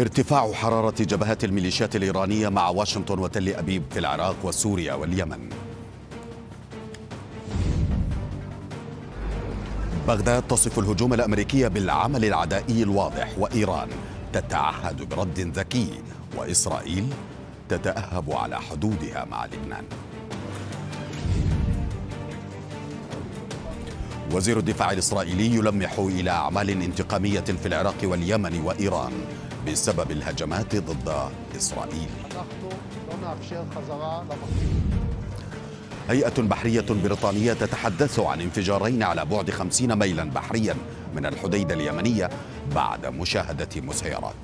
ارتفاع حرارة جبهات الميليشيات الإيرانية مع واشنطن وتل أبيب في العراق وسوريا واليمن بغداد تصف الهجوم الأمريكي بالعمل العدائي الواضح وإيران تتعهد برد ذكي وإسرائيل تتأهب على حدودها مع لبنان وزير الدفاع الإسرائيلي يلمح إلى أعمال انتقامية في العراق واليمن وإيران بسبب الهجمات ضد إسرائيل هيئة بحرية بريطانية تتحدث عن انفجارين على بعد 50 ميلا بحريا من الحديدة اليمنية بعد مشاهدة مسيرات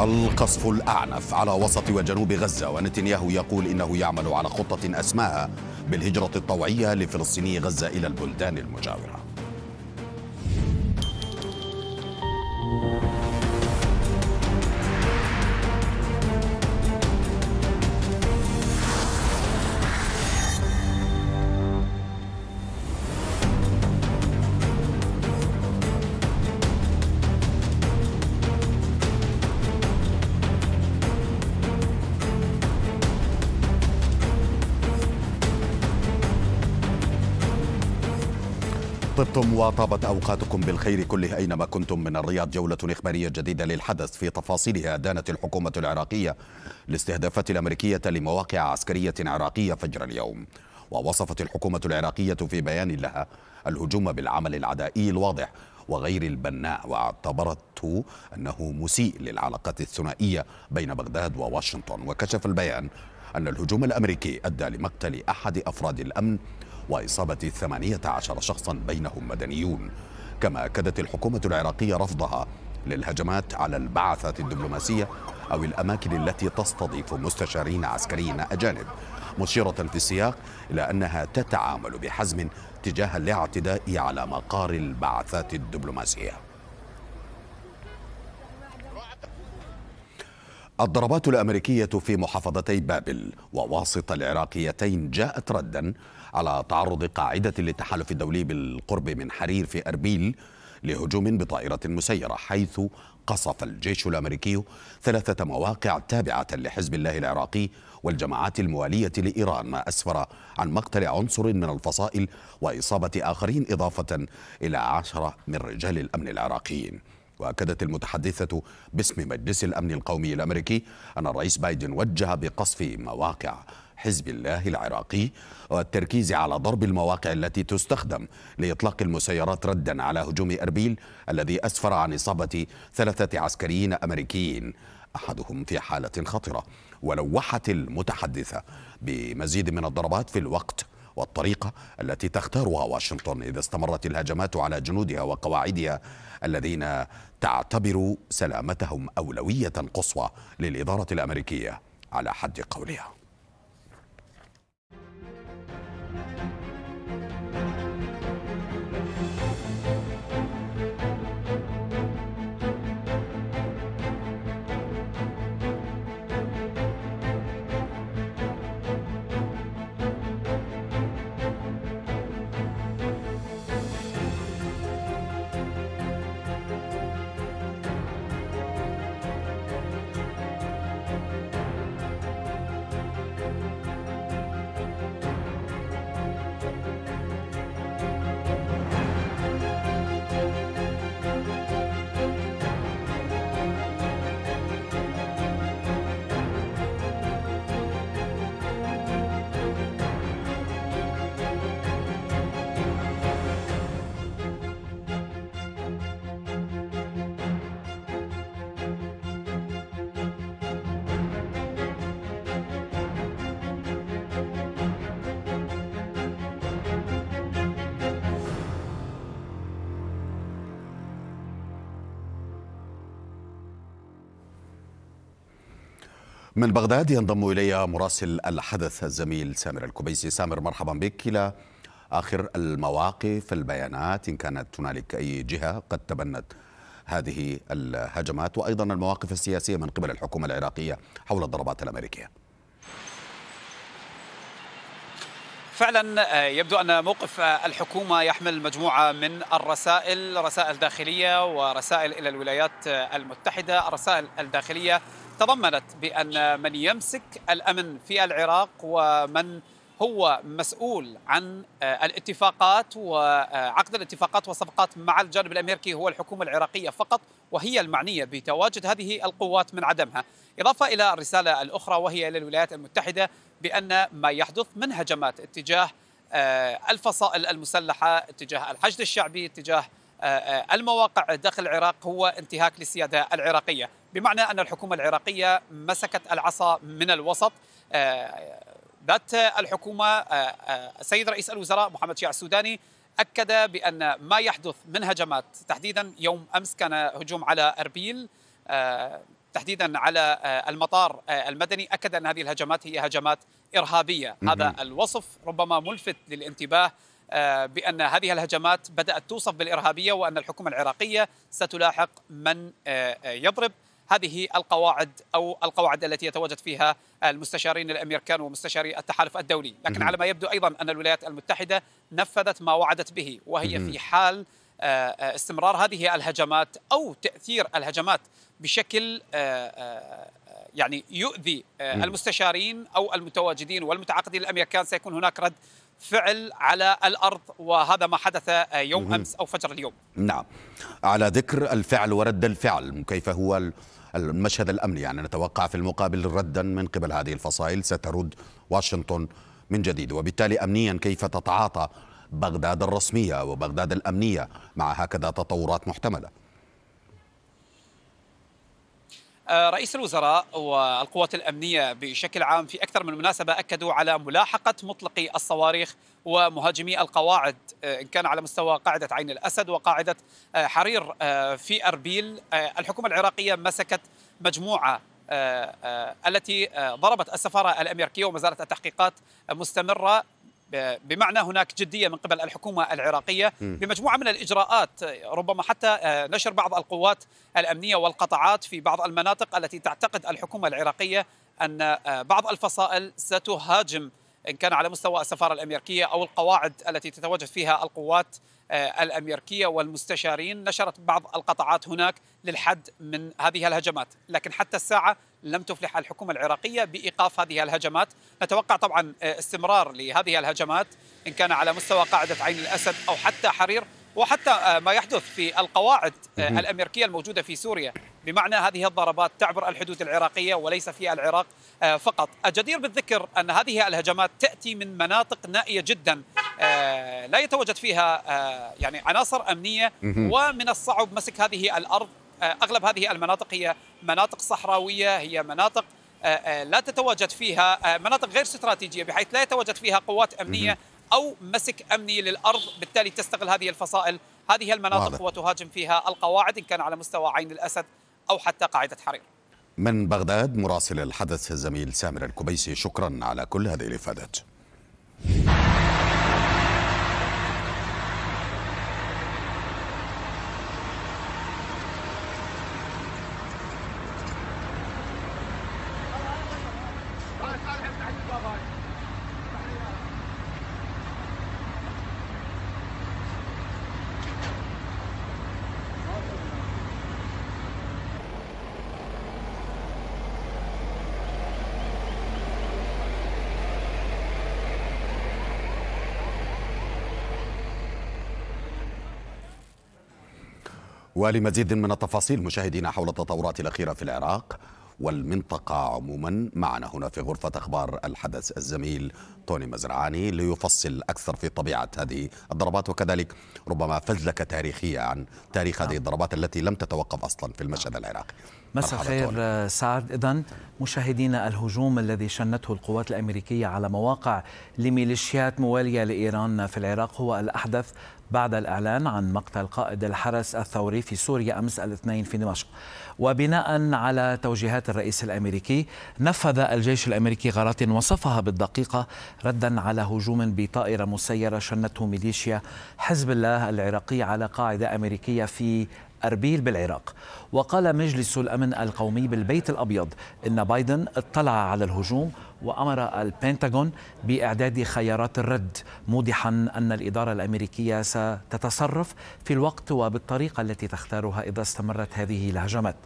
القصف الأعنف على وسط وجنوب غزة ونتنياهو يقول إنه يعمل على خطة أسماها بالهجرة الطوعية لفلسطيني غزة إلى البلدان المجاورة طبتم وطابت أوقاتكم بالخير كله أينما كنتم من الرياض جولة إخبارية جديدة للحدث في تفاصيلها دانت الحكومة العراقية الاستهدافات الأمريكية لمواقع عسكرية عراقية فجر اليوم ووصفت الحكومة العراقية في بيان لها الهجوم بالعمل العدائي الواضح وغير البناء واعتبرته أنه مسيء للعلاقات الثنائية بين بغداد وواشنطن وكشف البيان أن الهجوم الأمريكي أدى لمقتل أحد أفراد الأمن وإصابة 18 شخصا بينهم مدنيون كما أكدت الحكومة العراقية رفضها للهجمات على البعثات الدبلوماسية أو الأماكن التي تستضيف مستشارين عسكريين أجانب مشيرة في السياق إلى أنها تتعامل بحزم تجاه الاعتداء على مقار البعثات الدبلوماسية الضربات الأمريكية في محافظتي بابل وواسط العراقيتين جاءت ردا على تعرض قاعدة للتحالف الدولي بالقرب من حرير في أربيل لهجوم بطائرة مسيرة حيث قصف الجيش الأمريكي ثلاثة مواقع تابعة لحزب الله العراقي والجماعات الموالية لإيران ما أسفر عن مقتل عنصر من الفصائل وإصابة آخرين إضافة إلى عشرة من رجال الأمن العراقيين واكدت المتحدثه باسم مجلس الامن القومي الامريكي ان الرئيس بايدن وجه بقصف مواقع حزب الله العراقي والتركيز على ضرب المواقع التي تستخدم لإطلاق المسيرات ردا على هجوم أربيل الذي أسفر عن إصابة ثلاثة عسكريين أمريكيين أحدهم في حالة خطرة ولوحت المتحدثة بمزيد من الضربات في الوقت والطريقة التي تختارها واشنطن إذا استمرت الهجمات على جنودها وقواعدها الذين تعتبر سلامتهم أولوية قصوى للإدارة الأمريكية على حد قولها من بغداد ينضم إلي مراسل الحدث الزميل سامر الكبيسي سامر مرحبا بك إلى آخر المواقف البيانات إن كانت هنالك أي جهة قد تبنت هذه الهجمات وأيضا المواقف السياسية من قبل الحكومة العراقية حول الضربات الأمريكية فعلا آه، يبدو ان موقف آه، الحكومه يحمل مجموعه من الرسائل رسائل داخليه ورسائل الى الولايات آه، المتحده الرسائل الداخليه تضمنت بأن من يمسك الأمن في العراق ومن هو مسؤول عن آه، الاتفاقات وعقد آه، الاتفاقات والصفقات مع الجانب الامريكي هو الحكومه العراقيه فقط وهي المعنيه بتواجد هذه القوات من عدمها، اضافه الى الرساله الاخرى وهي الى الولايات المتحده بان ما يحدث من هجمات اتجاه آه، الفصائل المسلحه، اتجاه الحشد الشعبي، اتجاه آه، آه، المواقع داخل العراق هو انتهاك للسياده العراقيه، بمعنى ان الحكومه العراقيه مسكت العصا من الوسط آه، ذات الحكومه السيد رئيس الوزراء محمد شيع السوداني اكد بان ما يحدث من هجمات تحديدا يوم امس كان هجوم على اربيل تحديدا على المطار المدني اكد ان هذه الهجمات هي هجمات ارهابيه، هذا الوصف ربما ملفت للانتباه آه، بأن هذه الهجمات بدأت توصف بالإرهابية وأن الحكومة العراقية ستلاحق من آه، آه، يضرب هذه القواعد او القواعد التي يتواجد فيها المستشارين الامريكان ومستشاري التحالف الدولي، لكن على ما يبدو ايضا ان الولايات المتحده نفذت ما وعدت به وهي في حال استمرار هذه الهجمات او تاثير الهجمات بشكل يعني يؤذي آه، المستشارين او المتواجدين والمتعاقدين الامريكان سيكون هناك رد فعل على الارض وهذا ما حدث آه، يوم امس او فجر اليوم. نعم. على ذكر الفعل ورد الفعل كيف هو المشهد الامني يعني نتوقع في المقابل ردا من قبل هذه الفصائل سترد واشنطن من جديد وبالتالي امنيا كيف تتعاطى بغداد الرسميه وبغداد الامنيه مع هكذا تطورات محتمله. آه، رئيس الوزراء والقوات الامنيه بشكل عام في اكثر من مناسبه اكدوا على ملاحقه مطلقي الصواريخ ومهاجمي القواعد آه، ان كان على مستوى قاعده عين الاسد وقاعده آه، حرير في اربيل الحكومه العراقيه مسكت مجموعه التي ضربت السفاره الامريكيه وما زالت التحقيقات مستمره بمعنى هناك جدية من قبل الحكومة العراقية بمجموعة من الإجراءات ربما حتى آه، نشر بعض القوات الأمنية والقطعات في بعض المناطق التي تعتقد الحكومة العراقية أن آه، بعض الفصائل ستهاجم إن كان على مستوى السفارة الأمريكية أو القواعد التي تتواجد فيها القوات آه، الأمريكية والمستشارين نشرت بعض القطعات هناك للحد من هذه الهجمات لكن حتى الساعة لم تفلح الحكومة العراقية بإيقاف هذه الهجمات نتوقع طبعا آه، استمرار لهذه الهجمات إن كان على مستوى قاعدة عين الأسد أو حتى حرير وحتى آه، ما يحدث في القواعد آه، الامريكيه الموجوده في سوريا بمعنى هذه الضربات تعبر الحدود العراقيه وليس في العراق فقط الجدير بالذكر ان هذه الهجمات تاتي من مناطق نائيه جدا لا يتواجد فيها يعني عناصر امنيه ومن الصعب مسك هذه الارض آه، اغلب هذه المناطق هي مناطق صحراويه هي مناطق آه، آه، لا تتواجد فيها مناطق غير استراتيجيه بحيث لا يتواجد فيها قوات امنيه او مسك امني للارض بالتالي تستغل هذه الفصائل هذه المناطق واضح. وتهاجم فيها القواعد ان كان على مستوى عين الاسد او حتى قاعده حرير من بغداد مراسل الحدث الزميل سامر الكبيسي شكرا على كل هذه الافادات ولمزيد من التفاصيل مشاهدينا حول التطورات الأخيرة في العراق والمنطقة عموما معنا هنا في غرفة أخبار الحدث الزميل توني مزرعاني ليفصل أكثر في طبيعة هذه الضربات وكذلك ربما فزلكة تاريخية عن تاريخ هذه نعم. الضربات التي لم تتوقف أصلا في المشهد العراقي مساء الخير آه، سعد اذا مشاهدينا الهجوم الذي شنته القوات الامريكيه على مواقع لميليشيات مواليه لايران في العراق هو الاحدث بعد الإعلان عن مقتل قائد الحرس الثوري في سوريا أمس الاثنين في دمشق وبناء على توجيهات الرئيس الأمريكي نفذ الجيش الأمريكي غارات وصفها بالدقيقة ردا على هجوم بطائرة مسيرة شنته ميليشيا حزب الله العراقي على قاعدة أمريكية في أربيل بالعراق وقال مجلس الأمن القومي بالبيت الأبيض إن بايدن اطلع على الهجوم وأمر البنتاغون بإعداد خيارات الرد موضحا أن الإدارة الأمريكية ستتصرف في الوقت وبالطريقة التي تختارها إذا استمرت هذه الهجمات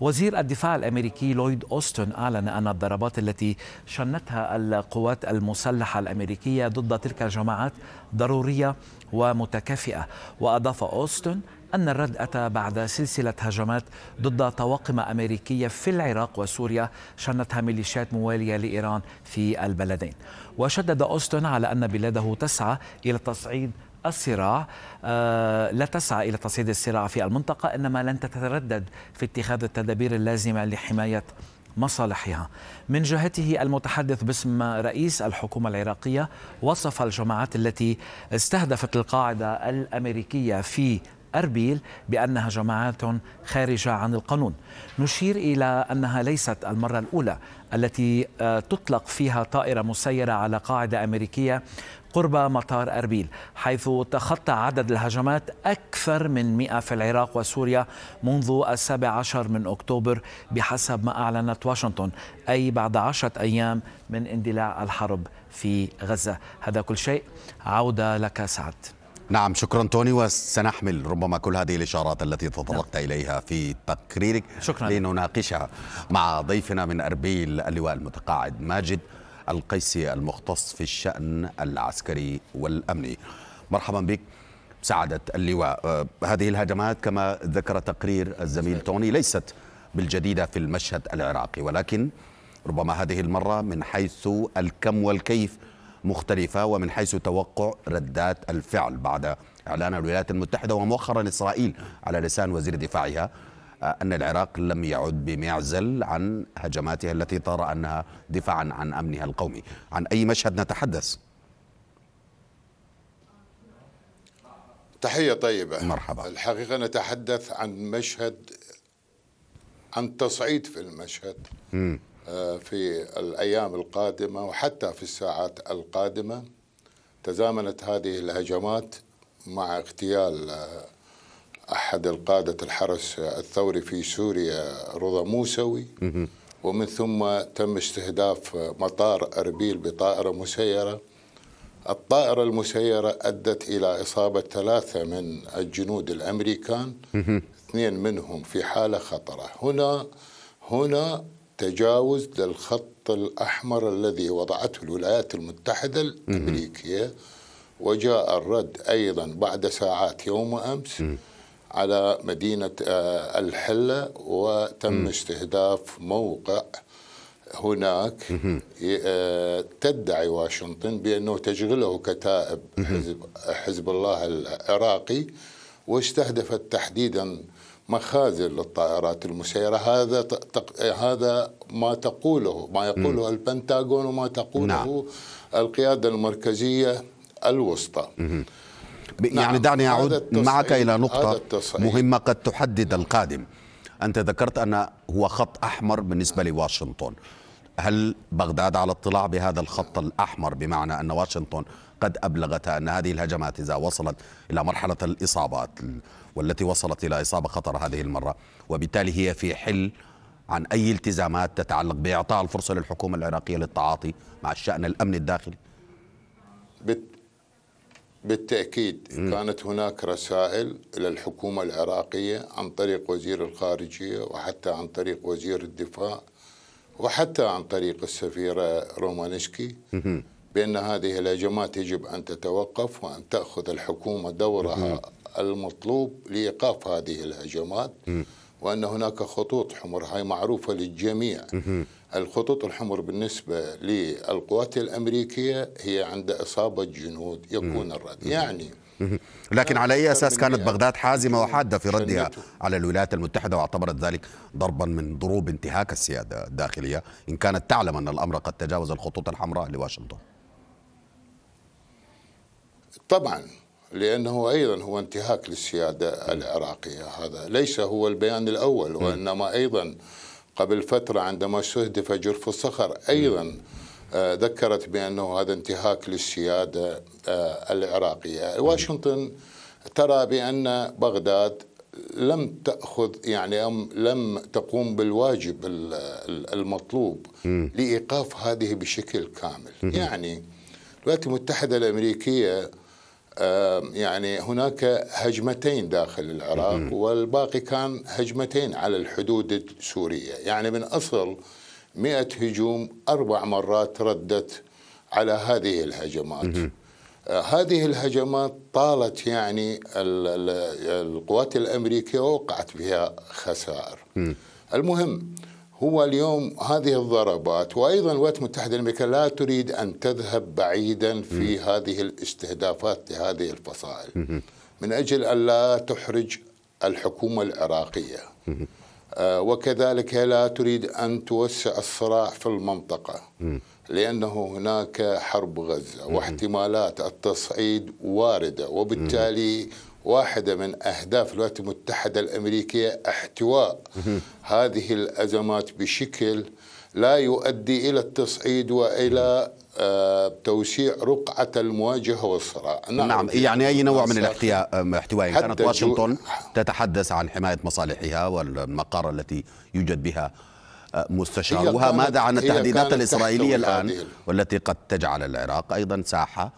وزير الدفاع الامريكي لويد اوستن اعلن ان الضربات التي شنتها القوات المسلحه الامريكيه ضد تلك الجماعات ضروريه ومتكافئه واضاف اوستن أن الرد أتى بعد سلسلة هجمات ضد طواقم أمريكية في العراق وسوريا شنتها ميليشيات موالية لإيران في البلدين وشدد أوستن على أن بلاده تسعى إلى تصعيد الصراع آه، لا تسعى إلى تصعيد الصراع في المنطقة إنما لن تتردد في اتخاذ التدابير اللازمة لحماية مصالحها من جهته المتحدث باسم رئيس الحكومة العراقية وصف الجماعات التي استهدفت القاعدة الأمريكية في أربيل بأنها جماعات خارجة عن القانون نشير إلى أنها ليست المرة الأولى التي آه، تطلق فيها طائرة مسيرة على قاعدة أمريكية قرب مطار أربيل حيث تخطى عدد الهجمات أكثر من 100 في العراق وسوريا منذ السابع عشر من أكتوبر بحسب ما أعلنت واشنطن أي بعد عشرة أيام من اندلاع الحرب في غزة هذا كل شيء عودة لك سعد نعم شكرا توني وسنحمل ربما كل هذه الإشارات التي تطرقت نعم. إليها في تقريرك شكرا لنناقشها مع ضيفنا من أربيل اللواء المتقاعد ماجد القيسي المختص في الشأن العسكري والأمني مرحبا بك سعادة اللواء أه، هذه الهجمات كما ذكر تقرير الزميل توني ليست بالجديدة في المشهد العراقي ولكن ربما هذه المرة من حيث الكم والكيف مختلفة ومن حيث توقع ردات الفعل بعد إعلان الولايات المتحدة ومؤخرا إسرائيل على لسان وزير دفاعها آه، أن العراق لم يعد بمعزل عن هجماتها التي ترى أنها دفاعا عن أمنها القومي عن أي مشهد نتحدث؟ تحية طيبة مرحبا الحقيقة نتحدث عن مشهد عن تصعيد في المشهد م. آه، في الأيام القادمة وحتى في الساعات القادمة تزامنت هذه الهجمات مع اغتيال آه، أحد القادة الحرس الثوري في سوريا رضا موسوي ومن ثم تم استهداف مطار أربيل بطائرة مسيرة الطائرة المسيرة أدت إلى إصابة ثلاثة من الجنود الأمريكان اثنين منهم في حالة خطرة هنا هنا تجاوز للخط الأحمر الذي وضعته الولايات المتحدة الأمريكية وجاء الرد أيضا بعد ساعات يوم أمس على مدينة آه، الحلة وتم استهداف موقع هناك آه، تدعي واشنطن بأنه تشغله كتائب حزب, حزب الله العراقي واستهدفت تحديدا مخازن للطائرات المسيرة هذا تق... هذا ما تقوله ما يقوله م. البنتاغون وما تقوله نعم. القيادة المركزية الوسطى م. يعني نعم. دعني أعود معك إلى نقطة مهمة قد تحدد القادم أنت ذكرت أن هو خط أحمر بالنسبة لواشنطن هل بغداد على اطلاع بهذا الخط الأحمر بمعنى أن واشنطن قد أبلغت أن هذه الهجمات إذا وصلت إلى مرحلة الإصابات والتي وصلت إلى إصابة خطر هذه المرة وبالتالي هي في حل عن أي التزامات تتعلق بإعطاء الفرصة للحكومة العراقية للتعاطي مع الشأن الأمني الداخلي بالتأكيد م. كانت هناك رسائل إلى الحكومة العراقية عن طريق وزير الخارجية وحتى عن طريق وزير الدفاع وحتى عن طريق السفيرة رومانشكي بأن هذه الهجمات يجب أن تتوقف وأن تأخذ الحكومة دورها المطلوب لإيقاف هذه الهجمات وأن هناك خطوط حمر هاي معروفة للجميع الخطوط الحمر بالنسبة للقوات الأمريكية هي عند إصابة جنود يكون الرد يعني لكن على أي أساس كانت بغداد حازمة وحادة في ردها على الولايات المتحدة واعتبرت ذلك ضربا من ضروب انتهاك السيادة الداخلية إن كانت تعلم أن الأمر قد تجاوز الخطوط الحمراء لواشنطن طبعا لأنه أيضا هو انتهاك للسيادة العراقية هذا ليس هو البيان الأول وإنما أيضا قبل فترة عندما استهدف جرف الصخر أيضا م. آه، ذكرت بأنه هذا انتهاك للسيادة آه، العراقية واشنطن ترى بأن بغداد لم تأخذ يعني لم تقوم بالواجب المطلوب لإيقاف هذه بشكل كامل يعني الولايات المتحدة الأمريكية يعني هناك هجمتين داخل العراق والباقي كان هجمتين على الحدود السورية يعني من أصل مئة هجوم أربع مرات ردت على هذه الهجمات آه، هذه الهجمات طالت يعني القوات الأمريكية وقعت فيها خسائر المهم هو اليوم هذه الضربات وايضا الولايات المتحده الامريكيه لا تريد ان تذهب بعيدا في هذه الاستهدافات لهذه الفصائل من اجل ان لا تحرج الحكومه العراقيه آه، وكذلك لا تريد أن توسع الصراع في المنطقة لأنه هناك حرب غزة واحتمالات التصعيد واردة وبالتالي واحدة من أهداف الولايات المتحدة الأمريكية احتواء هذه الأزمات بشكل لا يؤدي إلى التصعيد وإلى توسيع رقعة المواجهة والصراع نعم, نعم يعني أي نوع من الاحتياء احتوائي كانت واشنطن تتحدث عن حماية مصالحها والمقارة التي يوجد بها أه، مستشارها ماذا عن التهديدات الإسرائيلية الآن والتي قد تجعل العراق أيضا ساحة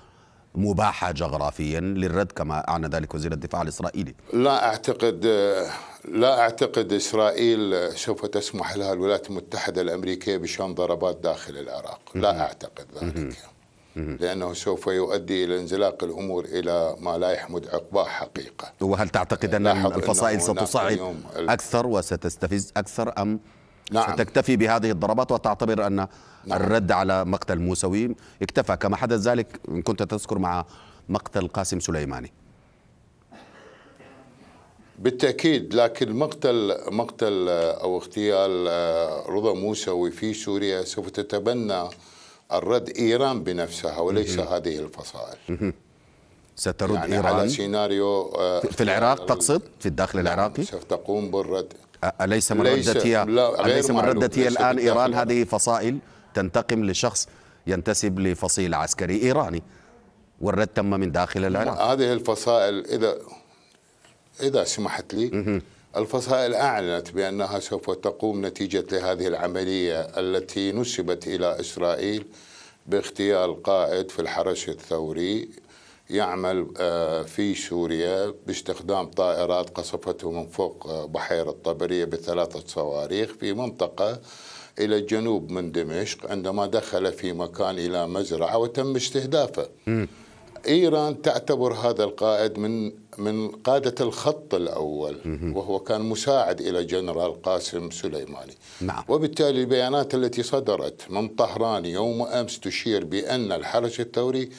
مباحة جغرافيا للرد كما أعلن ذلك وزير الدفاع الإسرائيلي لا أعتقد أه، لا أعتقد إسرائيل سوف تسمح لها الولايات المتحدة الأمريكية بشن ضربات داخل العراق لا أعتقد ذلك لأنه سوف يؤدي إلى انزلاق الأمور إلى ما لا يحمد عقباه حقيقة وهل تعتقد أن الفصائل ستصعد أكثر وستستفز أكثر أم نعم. ستكتفي بهذه الضربات وتعتبر أن نعم. الرد على مقتل موسوي اكتفى كما حدث ذلك إن كنت تذكر مع مقتل قاسم سليماني بالتاكيد لكن مقتل مقتل آه، او اغتيال آه، رضا موسوي في سوريا سوف تتبنى الرد ايران بنفسها وليس هذه الفصائل سترد يعني ايران على سيناريو آه، في العراق تقصد في الداخل نعم، العراقي سوف تقوم بالرد اليس من ردتي اليس من ردتي الان ايران هذه فصائل تنتقم لشخص ينتسب لفصيل عسكري ايراني والرد تم من داخل العراق هذه الفصائل اذا إذا سمحت لي الفصائل أعلنت بأنها سوف تقوم نتيجة لهذه العملية التي نسبت إلى إسرائيل باغتيال قائد في الحرس الثوري يعمل آه، في سوريا باستخدام طائرات قصفته من فوق آه، بحيرة طبرية بثلاثة صواريخ في منطقة إلى الجنوب من دمشق عندما دخل في مكان إلى مزرعة وتم استهدافه إيران تعتبر هذا القائد من من قادة الخط الأول وهو كان مساعد إلى جنرال قاسم سليماني نعم. وبالتالي البيانات التي صدرت من طهران يوم أمس تشير بأن الحرس الثوري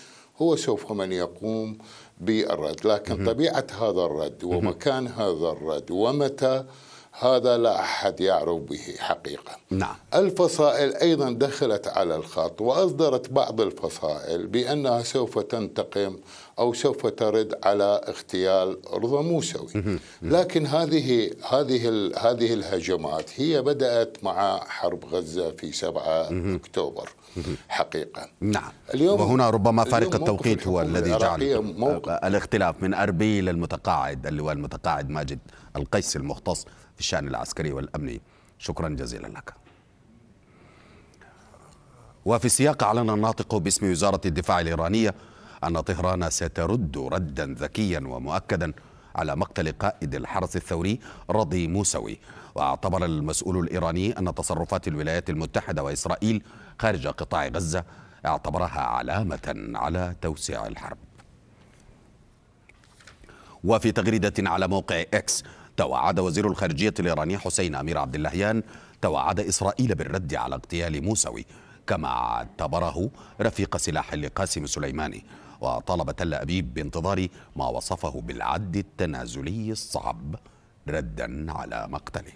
هو سوف من يقوم بالرد لكن طبيعة هذا الرد ومكان هذا الرد ومتى هذا لا أحد يعرف به حقيقة نعم. الفصائل أيضا دخلت على الخط وأصدرت بعض الفصائل بأنها سوف تنتقم او سوف ترد على اغتيال رضا موسوي لكن هذه هذه هذه الهجمات هي بدات مع حرب غزه في 7 اكتوبر حقيقه نعم اليوم وهنا ربما فارق التوقيت هو الذي جعل آه، الاختلاف من اربيل المتقاعد اللواء المتقاعد ماجد القيسي المختص في الشان العسكري والامني شكرا جزيلا لك وفي السياق أعلن الناطق باسم وزارة الدفاع الإيرانية أن طهران سترد ردا ذكيا ومؤكدا على مقتل قائد الحرس الثوري رضي موسوي واعتبر المسؤول الإيراني أن تصرفات الولايات المتحدة وإسرائيل خارج قطاع غزة اعتبرها علامة على توسيع الحرب وفي تغريدة على موقع إكس توعد وزير الخارجية الإيراني حسين أمير عبد اللهيان توعد إسرائيل بالرد على اغتيال موسوي كما اعتبره رفيق سلاح لقاسم سليماني وطلب تل أبيب بانتظار ما وصفه بالعد التنازلي الصعب ردا على مقتله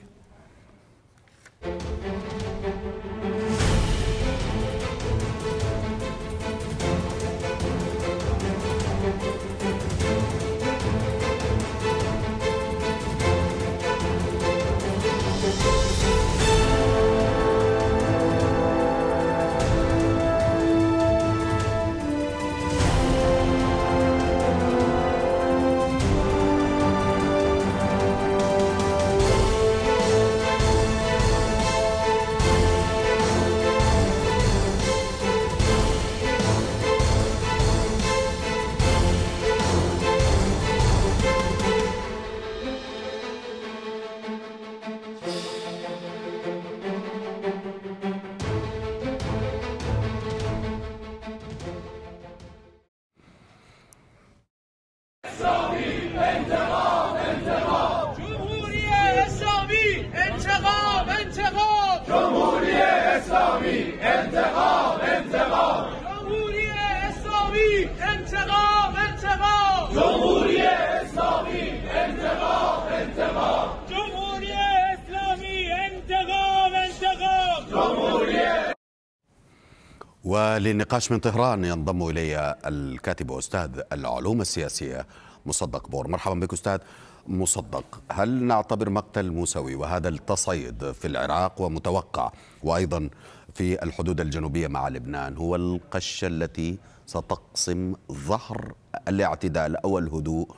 وللنقاش من طهران ينضم الي الكاتب واستاذ العلوم السياسيه مصدق بور مرحبا بك استاذ مصدق هل نعتبر مقتل موسوي وهذا التصيد في العراق ومتوقع وايضا في الحدود الجنوبيه مع لبنان هو القشه التي ستقسم ظهر الاعتدال او الهدوء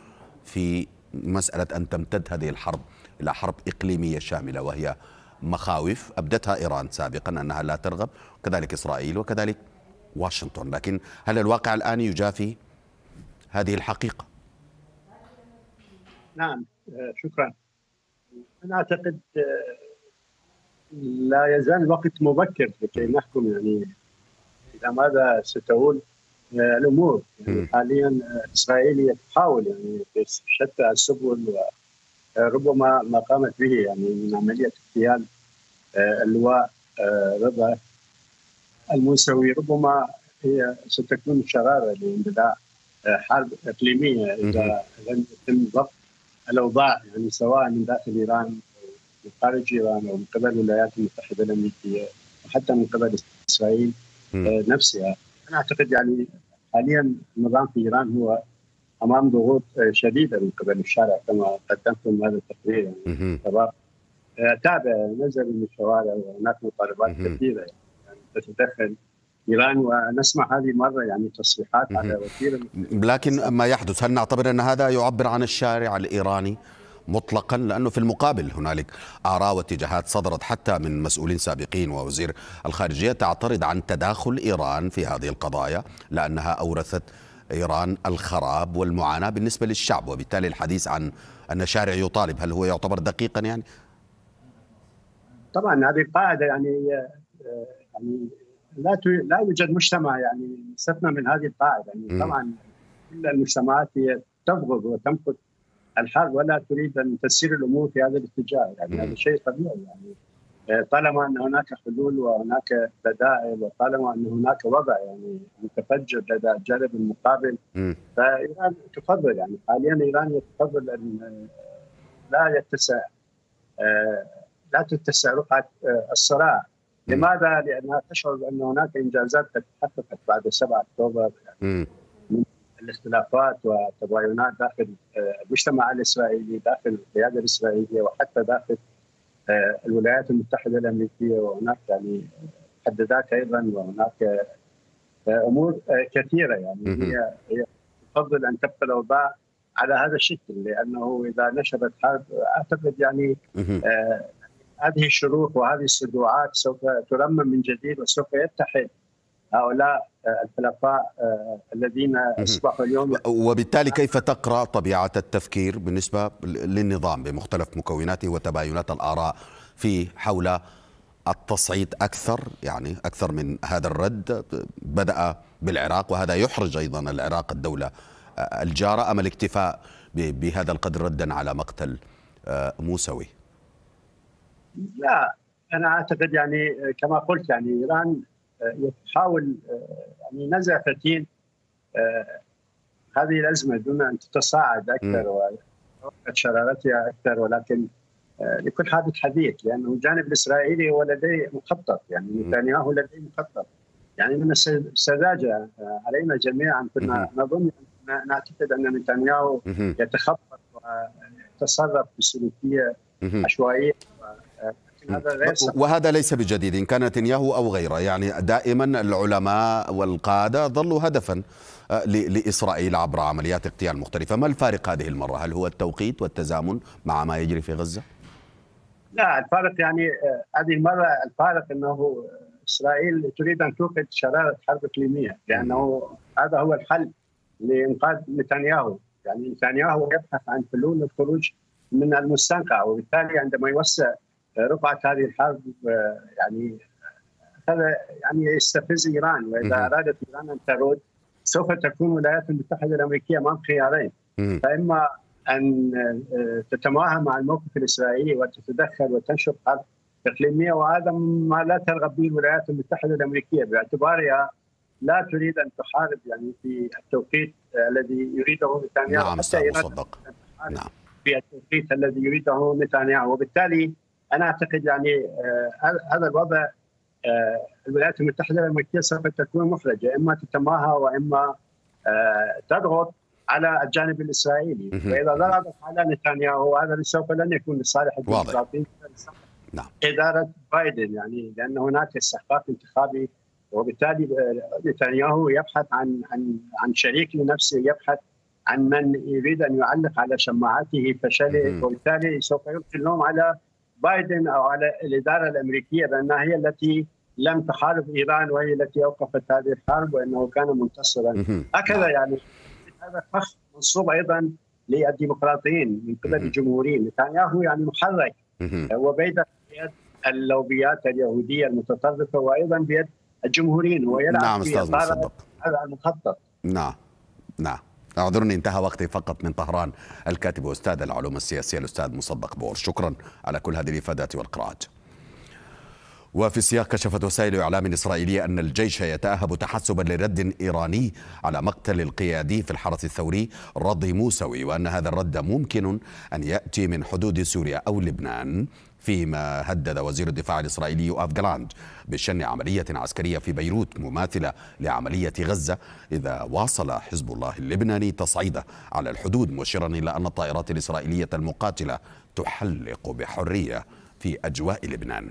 في مساله ان تمتد هذه الحرب الى حرب اقليميه شامله وهي مخاوف ابدتها ايران سابقا انها لا ترغب كذلك اسرائيل وكذلك واشنطن لكن هل الواقع الآن يجافي هذه الحقيقة؟ نعم آه، شكرا أنا أعتقد آه، لا يزال الوقت مبكر لكي نحكم يعني إلى ماذا ستقول آه، الأمور يعني حاليا إسرائيل تحاول يعني بشتى السبل وربما ما قامت به يعني من عملية اغتيال اللواء رضا الموسوي ربما هي ستكون شراره لانبداء آه، حرب اقليميه اذا لم يتم ضبط الاوضاع يعني سواء من داخل ايران او من خارج ايران او من قبل الولايات المتحده الامريكيه وحتى من قبل اسرائيل آه، نفسها انا اعتقد يعني حاليا النظام في ايران هو امام ضغوط آه، شديده من قبل الشارع كما قدمتم هذا التقرير يعني تابع نزل من الشوارع وهناك مطالبات كثيره يعني. تتدخل ايران ونسمع هذه المره يعني تصريحات على وزير لكن ما يحدث هل نعتبر ان هذا يعبر عن الشارع الايراني مطلقا لانه في المقابل هنالك اراء واتجاهات صدرت حتى من مسؤولين سابقين ووزير الخارجيه تعترض عن تداخل ايران في هذه القضايا لانها اورثت ايران الخراب والمعاناه بالنسبه للشعب وبالتالي الحديث عن ان شارع يطالب هل هو يعتبر دقيقا يعني؟ طبعا هذه قاعده يعني آه، يعني لا لا يوجد مجتمع يعني مستثنى من هذه القاعده يعني طبعا كل المجتمعات هي تبغض وتنقد الحرب ولا تريد ان تسير الامور في هذا الاتجاه يعني هذا شيء طبيعي يعني آه، طالما ان هناك حلول وهناك بدائل وطالما ان هناك وضع يعني متفجر لدى الجانب المقابل فايران تفضل يعني حاليا ايران تفضل ان آه، لا يتسع آه، لا تتسع رقعه الصراع لماذا؟ لانها تشعر بان هناك انجازات قد تحققت بعد 7 اكتوبر يعني من الاختلافات والتباينات داخل آه، المجتمع الاسرائيلي، داخل القياده الاسرائيليه وحتى داخل آه، الولايات المتحده الامريكيه وهناك يعني محددات ايضا وهناك آه، امور كثيره يعني هي هي تفضل ان تبقى الاوضاع على هذا الشكل لانه اذا نشبت حرب اعتقد يعني هذه الشروخ وهذه الصدوعات سوف ترمم من جديد وسوف يتحد هؤلاء الحلفاء آه، الذين اصبحوا اليوم وبالتالي كيف تقرا طبيعه التفكير بالنسبه للنظام بمختلف مكوناته وتباينات الاراء في حول التصعيد اكثر يعني اكثر من هذا الرد بدا بالعراق وهذا يحرج ايضا العراق الدوله آه، الجاره ام الاكتفاء بهذا القدر ردا على مقتل آه، موسوي لا انا اعتقد يعني كما قلت يعني ايران آه، يحاول آه، يعني نزع فتيل آه، هذه الازمه دون ان تتصاعد اكثر شرارتها اكثر ولكن لكل حادث حديث لانه الجانب الاسرائيلي هو لديه مخطط يعني نتنياهو لديه مخطط يعني من السذاجه علينا جميعا كنا نظن نعتقد ان نتنياهو يتخطط ويتصرف بسلوكيه عشوائيه وهذا ليس بجديد إن كان نتنياهو أو غيره يعني دائما العلماء والقادة ظلوا هدفا آه، لإسرائيل عبر عمليات اغتيال مختلفة ما الفارق هذه المرة هل هو التوقيت والتزامن مع ما يجري في غزة؟ لا الفارق يعني آه، هذه المرة الفارق أنه إسرائيل تريد أن توقد شرارة حرب إقليمية لأنه هذا هو الحل لإنقاذ نتنياهو يعني نتنياهو يبحث عن حلول للخروج من المستنقع وبالتالي عندما يوسع رفعت هذه الحرب آه، يعني هذا يعني يستفز ايران واذا ارادت ايران ان ترد سوف تكون الولايات المتحده الامريكيه امام خيارين فاما ان آه، تتماهى مع الموقف الاسرائيلي وتتدخل وتنشر حرب اقليميه وهذا ما لا ترغب به الولايات المتحده الامريكيه باعتبارها لا تريد ان تحارب يعني في التوقيت آه، الذي يريده نتنياهو نعم حتى مصدق نعم في التوقيت الذي يريده نتنياهو وبالتالي انا اعتقد يعني آه، هذا الوضع آه، الولايات المتحده الامريكيه سوف تكون مفرجه اما تتماهى واما آه، تضغط على الجانب الاسرائيلي فاذا ضغطت على نتنياهو هذا سوف لن يكون لصالح الديمقراطيين نعم. اداره بايدن يعني لان هناك استحقاق انتخابي وبالتالي نتنياهو يبحث عن عن عن شريك لنفسه يبحث عن من يريد ان يعلق على شماعته فشله وبالتالي سوف يلقي اللوم على بايدن او على الاداره الامريكيه بانها هي التي لم تحارب ايران وهي التي اوقفت هذه الحرب وانه كان منتصرا نعم. هكذا يعني هذا فخ منصوب ايضا للديمقراطيين من قبل الجمهوريين نتنياهو يعني محرك آه، وبيد اللوبيات اليهوديه المتطرفه وايضا بيد الجمهوريين ويلعب نعم في هذا المخطط نعم نعم اعذرني انتهى وقتي فقط من طهران الكاتب واستاذ العلوم السياسيه الاستاذ مصدق بور شكرا على كل هذه الافادات والقراءات وفي السياق كشفت وسائل اعلام اسرائيليه ان الجيش يتاهب تحسبا لرد ايراني على مقتل القيادي في الحرس الثوري رضي موسوي وان هذا الرد ممكن ان ياتي من حدود سوريا او لبنان فيما هدد وزير الدفاع الإسرائيلي أف جلاند بشن عملية عسكرية في بيروت مماثلة لعملية غزة إذا واصل حزب الله اللبناني تصعيده على الحدود مشيرا إلى أن الطائرات الإسرائيلية المقاتلة تحلق بحرية في أجواء لبنان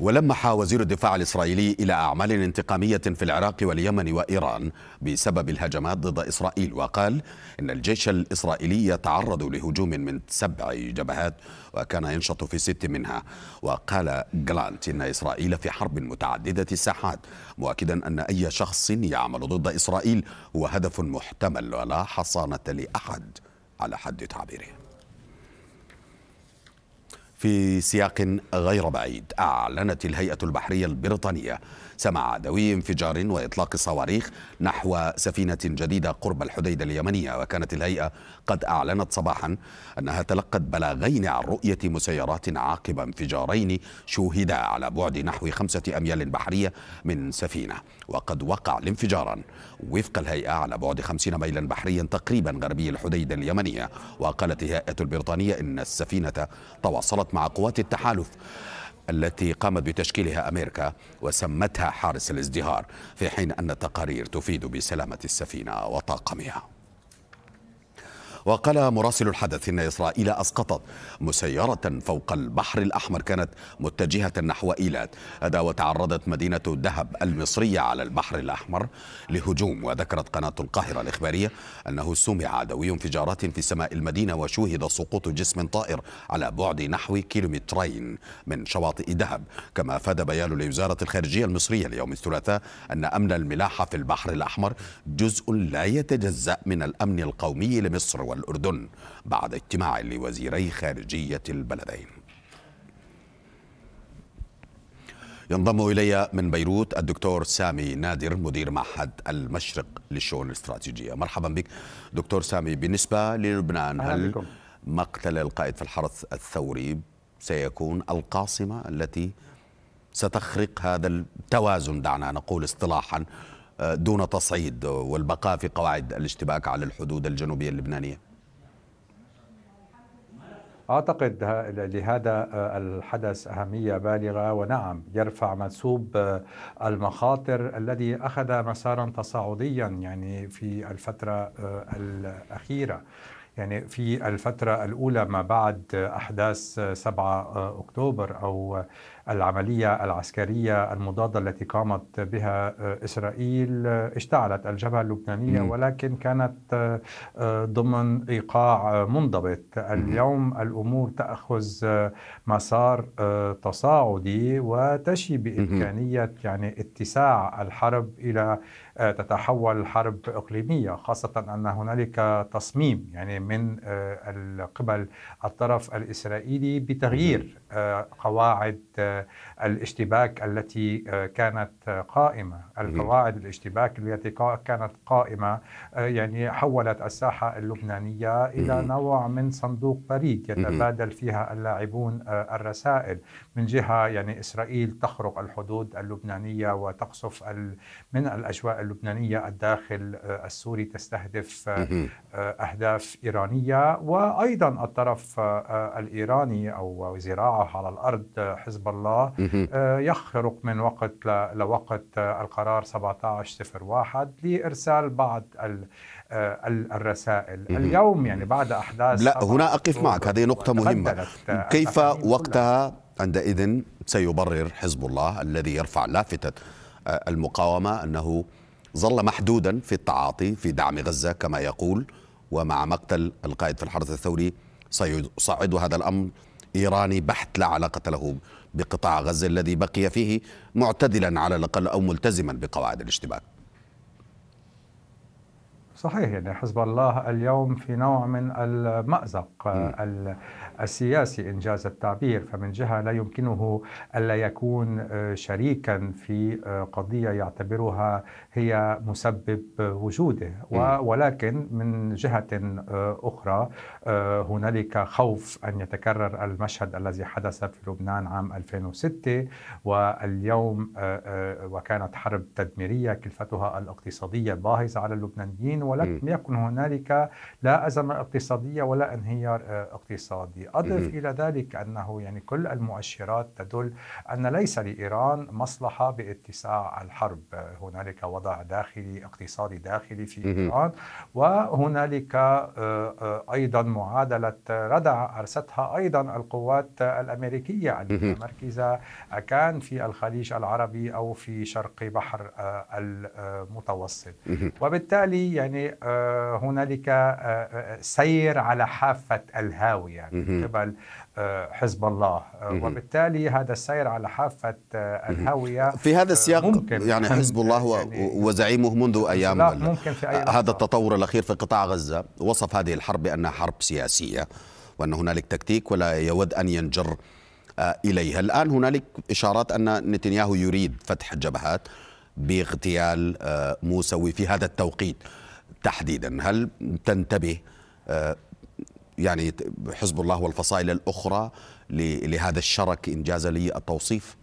ولمح وزير الدفاع الإسرائيلي إلى أعمال انتقامية في العراق واليمن وإيران بسبب الهجمات ضد إسرائيل وقال إن الجيش الإسرائيلي يتعرض لهجوم من سبع جبهات وكان ينشط في ست منها وقال جلانت إن إسرائيل في حرب متعددة الساحات مؤكدا أن أي شخص يعمل ضد إسرائيل هو هدف محتمل ولا حصانة لأحد على حد تعبيره في سياق غير بعيد أعلنت الهيئة البحرية البريطانية سمع عدوي انفجار وإطلاق صواريخ نحو سفينة جديدة قرب الحديدة اليمنية وكانت الهيئة قد أعلنت صباحا أنها تلقت بلاغين عن رؤية مسيرات عقب انفجارين شوهدا على بعد نحو خمسة أميال بحرية من سفينة وقد وقع الانفجاران وفق الهيئة على بعد خمسين ميلا بحريا تقريبا غربي الحديدة اليمنية وقالت الهيئة البريطانية إن السفينة تواصلت مع قوات التحالف التي قامت بتشكيلها أمريكا وسمتها حارس الازدهار في حين أن التقارير تفيد بسلامة السفينة وطاقمها وقال مراسل الحدث إن إسرائيل أسقطت مسيرة فوق البحر الأحمر كانت متجهة نحو إيلات هذا وتعرضت مدينة دهب المصرية على البحر الأحمر لهجوم وذكرت قناة القاهرة الإخبارية أنه سمع عدوي انفجارات في سماء المدينة وشوهد سقوط جسم طائر على بعد نحو كيلومترين من شواطئ دهب كما أفاد بيان لوزارة الخارجية المصرية اليوم الثلاثاء أن أمن الملاحة في البحر الأحمر جزء لا يتجزأ من الأمن القومي لمصر والأردن بعد اجتماع لوزيري خارجية البلدين ينضم إلي من بيروت الدكتور سامي نادر مدير معهد المشرق للشؤون الاستراتيجية مرحبا بك دكتور سامي بالنسبة للبنان هل مقتل القائد في الحرس الثوري سيكون القاصمة التي ستخرق هذا التوازن دعنا نقول اصطلاحا دون تصعيد والبقاء في قواعد الاشتباك على الحدود الجنوبية اللبنانية أعتقد لهذا الحدث أهمية بالغة ونعم يرفع منسوب المخاطر الذي أخذ مسارا تصاعديا يعني في الفترة الأخيرة يعني في الفترة الأولى ما بعد أحداث 7 أكتوبر أو العملية العسكرية المضادة التي قامت بها إسرائيل اشتعلت الجبهة اللبنانية ولكن كانت ضمن إيقاع منضبط اليوم الأمور تأخذ مسار تصاعدي وتشي بإمكانية يعني اتساع الحرب إلى آه، تتحول حرب إقليمية خاصة أن هنالك تصميم يعني من آه، قبل الطرف الإسرائيلي بتغيير آه، قواعد الاشتباك التي آه، كانت قائمة القواعد الاشتباك التي كانت قائمة آه، يعني حولت الساحة اللبنانية إلى نوع من صندوق بريد يتبادل فيها اللاعبون آه، الرسائل من جهة يعني إسرائيل تخرق الحدود اللبنانية وتقصف من الأجواء اللبنانية الداخل السوري تستهدف أهداف إيرانية وأيضا الطرف الإيراني أو زراعه على الأرض حزب الله آه، يخرق من وقت لوقت آه، القرار 1701 لإرسال بعض آه، الرسائل اليوم يعني بعد أحداث لا هنا أقف معك هذه نقطة مهمة كيف وقتها عندئذ سيبرر حزب الله الذي يرفع لافتة المقاومة أنه ظل محدودا في التعاطي في دعم غزة كما يقول ومع مقتل القائد في الحرس الثوري سيصعد هذا الأمر إيراني بحت لا علاقة له بقطاع غزة الذي بقي فيه معتدلا على الأقل أو ملتزما بقواعد الاشتباك صحيح يعني حزب الله اليوم في نوع من المأزق السياسي إنجاز التعبير فمن جهة لا يمكنه ألا يكون آه، شريكا في آه، قضية يعتبرها هي مسبب وجوده ولكن من جهة آه، أخرى هنالك خوف أن يتكرر المشهد الذي حدث في لبنان عام 2006 واليوم وكانت حرب تدميرية كلفتها الاقتصادية باهظة على اللبنانيين ولم يكن هنالك لا أزمة اقتصادية ولا انهيار اقتصادي أضف إلى ذلك أنه يعني كل المؤشرات تدل أن ليس لإيران مصلحة باتساع الحرب هنالك وضع داخلي اقتصادي داخلي في إيران وهنالك آه، آه، أيضا معادلة ردع أرستها أيضا القوات الأمريكية المتمركزة كان في الخليج العربي أو في شرق بحر آه، المتوسط وبالتالي يعني هنالك سير على حافة الهاوية يعني من قبل آه، حزب الله آه، وبالتالي هذا السير على حافة آه، الهاوية في هذا السياق ممكن يعني حزب يعني الله يعني وزعيمه منذ أيام ممكن في أي هذا التطور الأخير في قطاع غزة وصف هذه الحرب بأنها حرب سياسية وأن هنالك تكتيك ولا يود أن ينجر إليها الآن هنالك إشارات أن نتنياهو يريد فتح جبهات باغتيال موسوي في هذا التوقيت تحديدا هل تنتبه يعني حزب الله والفصائل الأخرى لهذا الشرك إن جاز لي التوصيف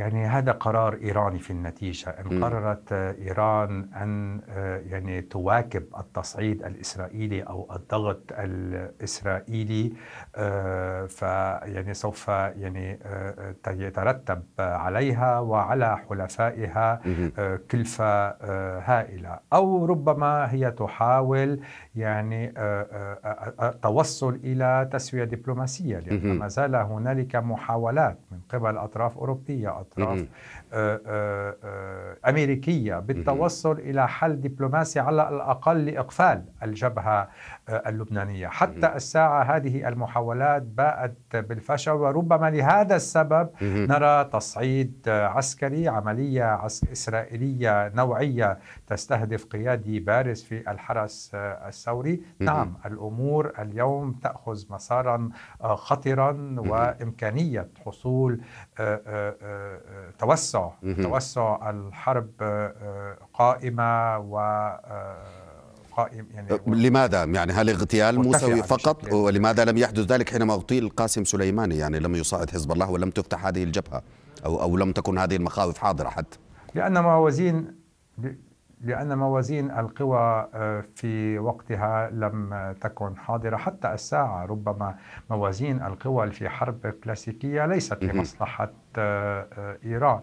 يعني هذا قرار إيراني في النتيجة إن قررت إيران أن آه، يعني تواكب التصعيد الإسرائيلي أو الضغط الإسرائيلي آه، فيعني سوف يعني يترتب آه، عليها وعلى حلفائها كلفة هائلة أو ربما هي تحاول يعني آه، آه، آه، توصل إلى تسوية دبلوماسية لأن ما زال هنالك محاولات من قبل أطراف أوروبية أطراف أمريكية بالتوصل إلى حل دبلوماسي على الأقل لإقفال الجبهة آه، اللبنانية حتى الساعة هذه المحاولات باءت بالفشل وربما لهذا السبب نرى تصعيد عسكري عملية إسرائيلية نوعية تستهدف قيادي بارز في الحرس آه، الثوري نعم الأمور اليوم تأخذ مسارا آه، خطرا وإمكانية حصول توسع توسع الحرب قائمة و قائم يعني أه، لماذا يعني هل اغتيال موسوي فقط يعني. ولماذا لم يحدث ذلك حينما اغتيل قاسم سليماني يعني لم يصعد حزب الله ولم تفتح هذه الجبهه او او لم تكن هذه المخاوف حاضره حتى لان موازين لأن موازين القوى آه، في وقتها لم تكن حاضرة حتى الساعة ربما موازين القوى في حرب كلاسيكية ليست لمصلحة آه، آه، آه، ايران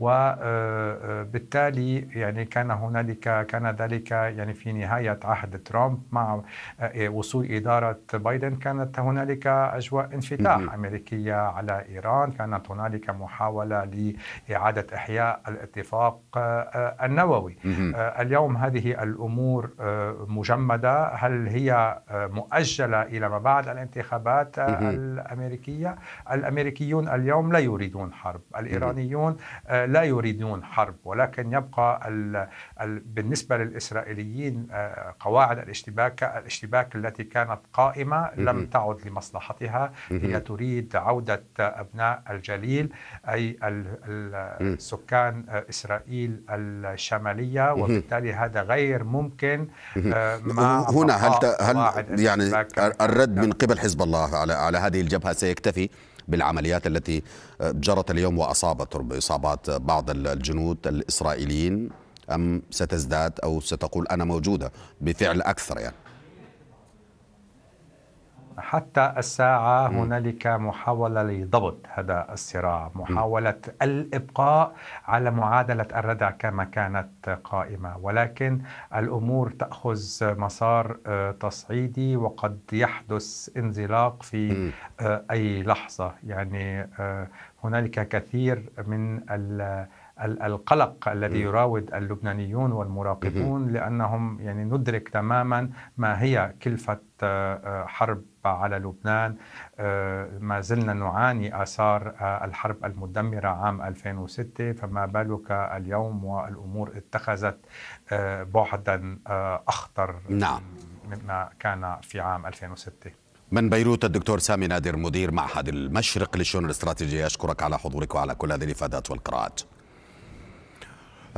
وبالتالي يعني كان هنالك كان ذلك يعني في نهايه عهد ترامب مع وصول اداره بايدن كانت هنالك اجواء انفتاح امريكيه على ايران كانت هنالك محاوله لاعاده احياء الاتفاق النووي اليوم هذه الامور مجمده هل هي مؤجله الى ما بعد الانتخابات الامريكيه الامريكيون اليوم لا يريدون يريدون حرب الإيرانيون آه، لا يريدون حرب ولكن يبقى بالنسبة للإسرائيليين آه، قواعد الاشتباك الاشتباك التي كانت قائمة لم تعد لمصلحتها هي تريد عودة أبناء الجليل أي سكان آه، إسرائيل الشمالية وبالتالي هذا غير ممكن مع هنا هل, هل يعني الرد من نعم. قبل حزب الله على على هذه الجبهة سيكتفي بالعمليات التي آه، جرت اليوم وأصابت بإصابات بعض الجنود الإسرائيليين أم ستزداد أو ستقول أنا موجودة بفعل أكثر يعني حتى الساعة هنالك محاولة لضبط هذا الصراع محاولة الإبقاء على معادلة الردع كما كانت قائمة ولكن الأمور تأخذ مسار آه، تصعيدي وقد يحدث انزلاق في آه، أي لحظة يعني آه، هنالك كثير من القلق الذي يراود اللبنانيون والمراقبون لانهم يعني ندرك تماما ما هي كلفه آه، آه، حرب على لبنان آه، ما زلنا نعاني آثار الحرب المدمرة عام 2006 فما بالك اليوم والأمور اتخذت بعدا أخطر نعم. مما كان في عام 2006 من بيروت الدكتور سامي نادر مدير معهد المشرق للشؤون الاستراتيجية أشكرك على حضورك وعلى كل هذه الإفادات والقراءات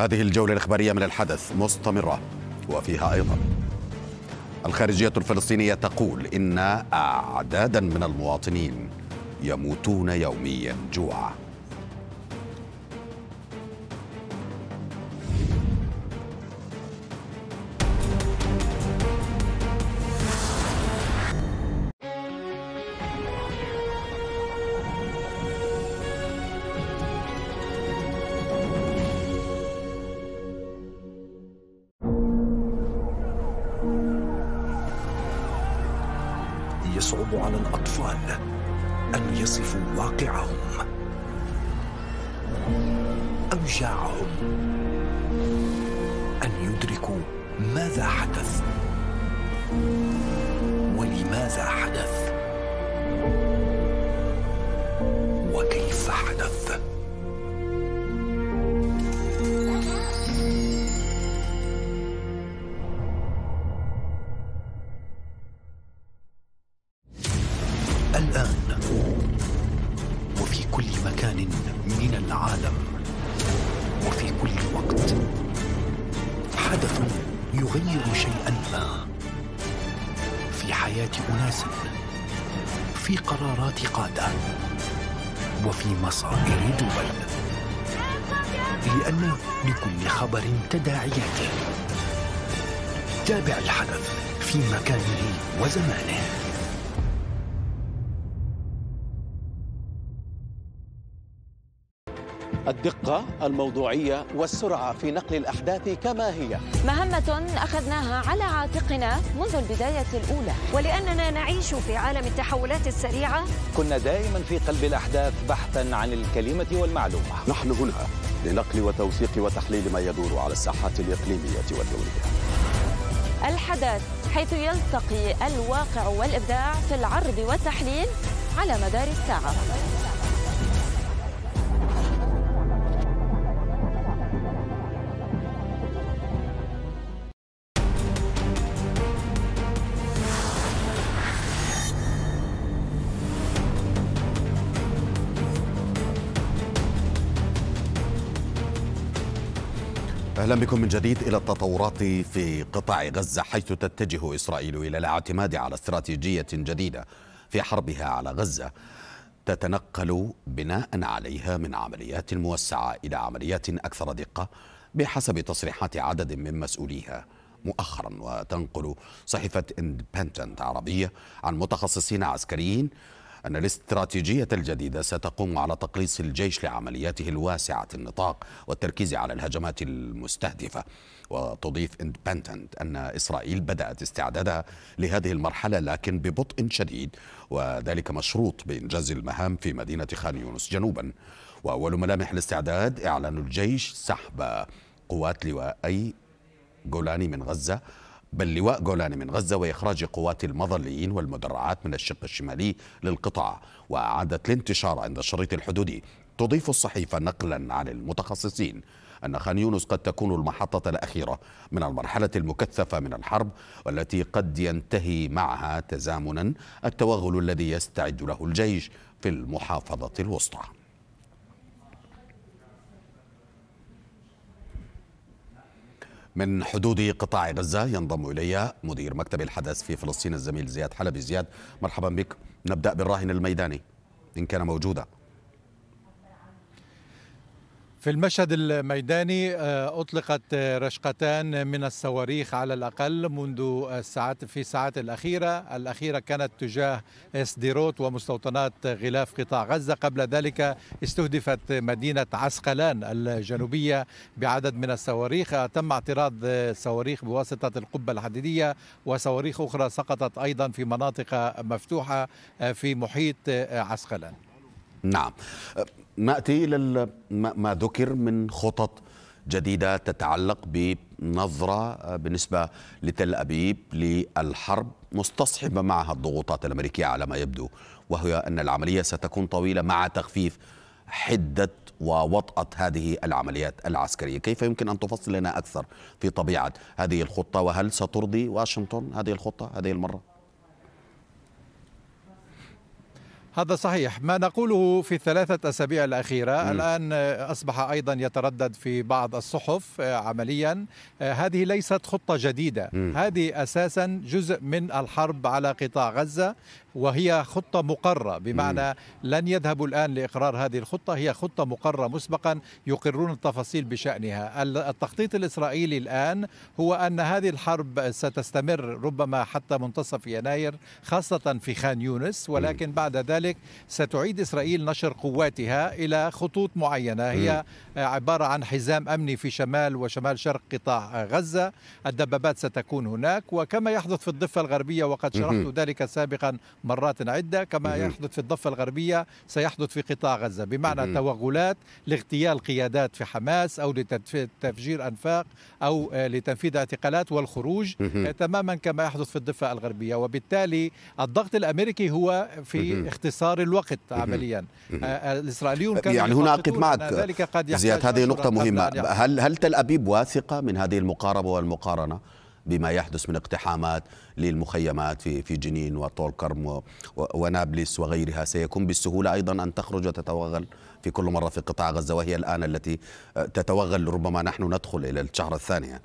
هذه الجولة الإخبارية من الحدث مستمرة وفيها أيضا الخارجية الفلسطينية تقول إن أعدادا من المواطنين يموتون يوميا جوعا تداعياته تابع الحدث في مكانه وزمانه الدقة الموضوعية والسرعة في نقل الأحداث كما هي مهمة أخذناها على عاتقنا منذ البداية الأولى ولأننا نعيش في عالم التحولات السريعة كنا دائما في قلب الأحداث بحثا عن الكلمة والمعلومة نحن هنا لنقل وتوثيق وتحليل ما يدور على الساحات الإقليمية والدولية الحدث حيث يلتقي الواقع والإبداع في العرض والتحليل على مدار الساعة اهلا بكم من جديد الى التطورات في قطاع غزه حيث تتجه اسرائيل الى الاعتماد على استراتيجيه جديده في حربها على غزه تتنقل بناء عليها من عمليات موسعه الى عمليات اكثر دقه بحسب تصريحات عدد من مسؤوليها مؤخرا وتنقل صحيفه اندبندنت عربيه عن متخصصين عسكريين أن الاستراتيجية الجديدة ستقوم على تقليص الجيش لعملياته الواسعة النطاق والتركيز على الهجمات المستهدفة وتضيف اندبندنت أن إسرائيل بدأت استعدادها لهذه المرحلة لكن ببطء شديد وذلك مشروط بإنجاز المهام في مدينة خان يونس جنوبا وأول ملامح الاستعداد إعلان الجيش سحب قوات لواء أي جولاني من غزة بل لواء جولان من غزة وإخراج قوات المظليين والمدرعات من الشق الشمالي للقطاع وأعادت الانتشار عند الشريط الحدودي تضيف الصحيفة نقلا عن المتخصصين أن خان يونس قد تكون المحطة الأخيرة من المرحلة المكثفة من الحرب والتي قد ينتهي معها تزامنا التوغل الذي يستعد له الجيش في المحافظة الوسطى من حدود قطاع غزة ينضم إلي مدير مكتب الحدث في فلسطين الزميل زياد حلبي زياد مرحبا بك نبدأ بالراهن الميداني إن كان موجودا في المشهد الميداني آه، أطلقت آه، رشقتان من الصواريخ على الأقل منذ الساعات آه، في الساعات الأخيرة الأخيرة كانت تجاه سديروت ومستوطنات غلاف قطاع غزة قبل ذلك استهدفت مدينة عسقلان الجنوبية بعدد من الصواريخ تم اعتراض صواريخ بواسطة القبة الحديدية وصواريخ أخرى سقطت أيضا في مناطق مفتوحة في محيط عسقلان نعم أه، ناتي الى ما ذكر من خطط جديده تتعلق بنظره أه، بالنسبه لتل ابيب للحرب مستصحبه معها الضغوطات الامريكيه على ما يبدو وهي ان العمليه ستكون طويله مع تخفيف حده ووطأة هذه العمليات العسكرية كيف يمكن أن تفصل لنا أكثر في طبيعة هذه الخطة وهل سترضي واشنطن هذه الخطة هذه المرة هذا صحيح ما نقوله في الثلاثة أسابيع الأخيرة م. الآن آه، أصبح أيضا يتردد في بعض الصحف آه، عمليا آه، هذه ليست خطة جديدة م. هذه أساسا جزء من الحرب على قطاع غزة وهي خطة مقرة بمعنى لن يذهبوا الآن لإقرار هذه الخطة هي خطة مقرة مسبقا يقرون التفاصيل بشأنها التخطيط الإسرائيلي الآن هو أن هذه الحرب ستستمر ربما حتى منتصف يناير خاصة في خان يونس ولكن بعد ذلك ستعيد إسرائيل نشر قواتها إلى خطوط معينة هي عبارة عن حزام أمني في شمال وشمال شرق قطاع غزة الدبابات ستكون هناك وكما يحدث في الضفة الغربية وقد شرحت ذلك سابقا مرات عدة كما يحدث في الضفة الغربية سيحدث في قطاع غزة بمعنى توغلات لاغتيال قيادات في حماس أو لتفجير أنفاق أو آه، لتنفيذ اعتقالات والخروج آه، تماما كما يحدث في الضفة الغربية وبالتالي الضغط الأمريكي هو في اختصار الوقت عمليا آه، الإسرائيليون كانوا يعني هنا أقف معك ذلك قد زياد هذه نقطة مهمة هل هل تل أبيب واثقة من هذه المقاربة والمقارنة بما يحدث من اقتحامات للمخيمات في في جنين وطول كرم ونابلس وغيرها سيكون بالسهولة أيضا أن تخرج وتتوغل في كل مرة في قطاع غزة وهي الآن التي آه، تتوغل ربما نحن ندخل إلى الشهر الثاني يعني.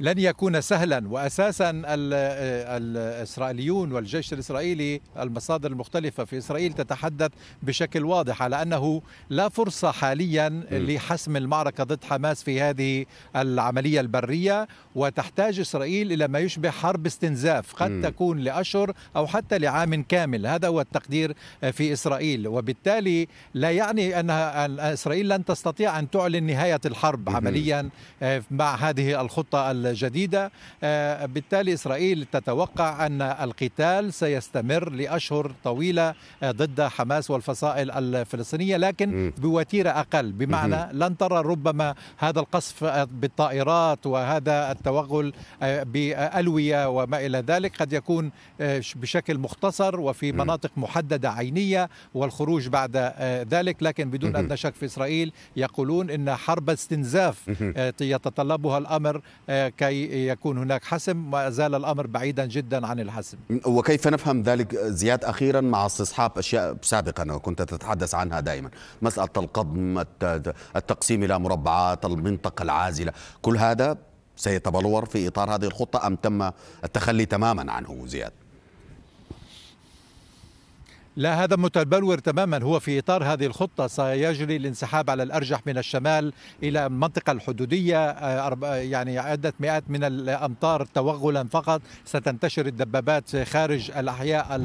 لن يكون سهلا واساسا الاسرائيليون والجيش الاسرائيلي المصادر المختلفه في اسرائيل تتحدث بشكل واضح على انه لا فرصه حاليا لحسم المعركه ضد حماس في هذه العمليه البريه وتحتاج اسرائيل الى ما يشبه حرب استنزاف قد تكون لاشهر او حتى لعام كامل هذا هو التقدير في اسرائيل وبالتالي لا يعني انها أن اسرائيل لن تستطيع ان تعلن نهايه الحرب عمليا آه، مع هذه الخطه الجديدة آه، بالتالي إسرائيل تتوقع أن القتال سيستمر لأشهر طويلة آه، ضد حماس والفصائل الفلسطينية لكن بوتيرة أقل بمعنى لن ترى ربما هذا القصف آه، بالطائرات وهذا التوغل بألوية وما إلى ذلك قد يكون بشكل مختصر وفي مناطق محددة عينية والخروج بعد ذلك لكن بدون أدنى شك في إسرائيل يقولون إن حرب استنزاف يتطلبها الأمر كي يكون هناك حسم ما زال الأمر بعيدا جدا عن الحسم وكيف نفهم ذلك زياد أخيرا مع استصحاب أشياء سابقا وكنت تتحدث عنها دائما مسألة القضم التقسيم إلى مربعات المنطقة العازلة كل هذا سيتبلور في إطار هذه الخطة أم تم التخلي تماما عنه زياد لا هذا متبلور تماما هو في اطار هذه الخطه سيجري الانسحاب على الارجح من الشمال الى المنطقه الحدوديه آه، آه، يعني عده مئات من الامطار توغلا فقط ستنتشر الدبابات خارج الاحياء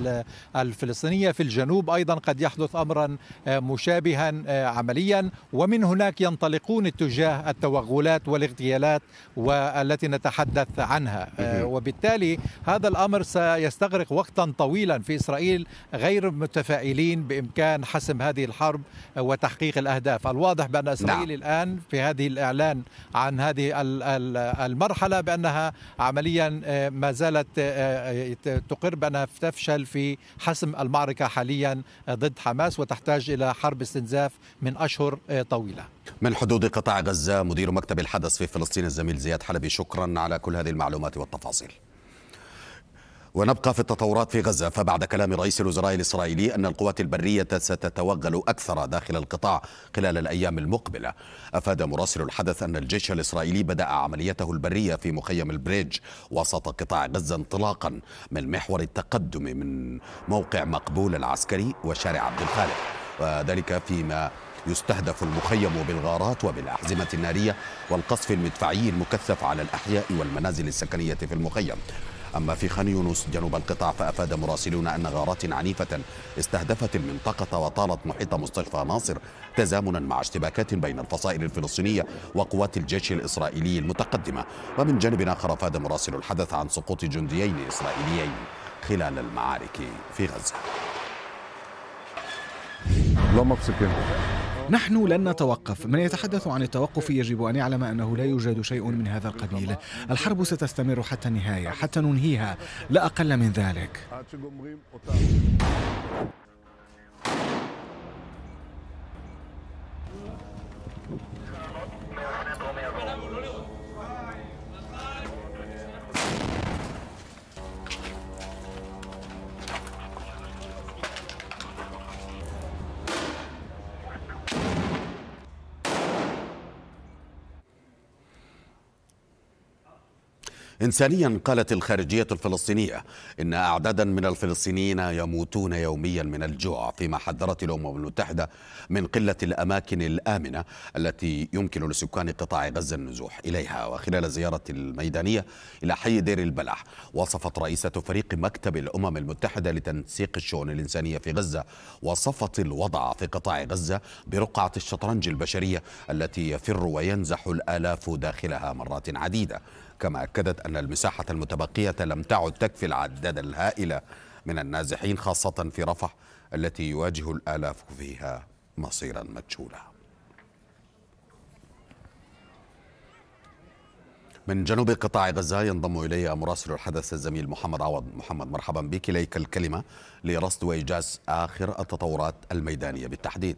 الفلسطينيه في الجنوب ايضا قد يحدث امرا آه، مشابها عمليا ومن هناك ينطلقون اتجاه التوغلات والاغتيالات والتي نتحدث عنها وبالتالي هذا الامر سيستغرق وقتا طويلا في اسرائيل غير متفائلين بإمكان حسم هذه الحرب وتحقيق الأهداف الواضح بأن إسرائيل نعم. الآن في هذه الإعلان عن هذه المرحلة بأنها عمليا آه، ما زالت آه، تقر بأنها تفشل في حسم المعركة حاليا ضد حماس وتحتاج إلى حرب استنزاف من أشهر آه، طويلة من حدود قطاع غزة مدير مكتب الحدث في فلسطين الزميل زياد حلبي شكرا على كل هذه المعلومات والتفاصيل ونبقى في التطورات في غزة فبعد كلام رئيس الوزراء الإسرائيلي أن القوات البرية ستتوغل أكثر داخل القطاع خلال الأيام المقبلة أفاد مراسل الحدث أن الجيش الإسرائيلي بدأ عمليته البرية في مخيم البريج وسط قطاع غزة انطلاقا من محور التقدم من موقع مقبول العسكري وشارع عبد الخالق وذلك فيما يستهدف المخيم بالغارات وبالأحزمة النارية والقصف المدفعي المكثف على الأحياء والمنازل السكنية في المخيم أما في خان يونس جنوب القطاع فأفاد مراسلون أن غارات عنيفة استهدفت المنطقة وطالت محيط مستشفى ناصر تزامنا مع اشتباكات بين الفصائل الفلسطينية وقوات الجيش الإسرائيلي المتقدمة ومن جانب آخر أفاد مراسل الحدث عن سقوط جنديين إسرائيليين خلال المعارك في غزة. نحن لن نتوقف من يتحدث عن التوقف يجب أن يعلم أنه لا يوجد شيء من هذا القبيل الحرب ستستمر حتى النهاية حتى ننهيها لا أقل من ذلك إنسانيا قالت الخارجية الفلسطينية إن أعدادا من الفلسطينيين يموتون يوميا من الجوع فيما حذرت الأمم المتحدة من قلة الأماكن الآمنة التي يمكن لسكان قطاع غزة النزوح إليها وخلال زيارة الميدانية إلى حي دير البلح وصفت رئيسة فريق مكتب الأمم المتحدة لتنسيق الشؤون الإنسانية في غزة وصفت الوضع في قطاع غزة برقعة الشطرنج البشرية التي يفر وينزح الآلاف داخلها مرات عديدة كما أكدت أن المساحة المتبقية لم تعد تكفي العدد الهائل من النازحين خاصة في رفح التي يواجه الآلاف فيها مصيرا مجهولا من جنوب قطاع غزة ينضم إلي مراسل الحدث الزميل محمد عوض محمد مرحبا بك إليك الكلمة لرصد وإيجاز آخر التطورات الميدانية بالتحديد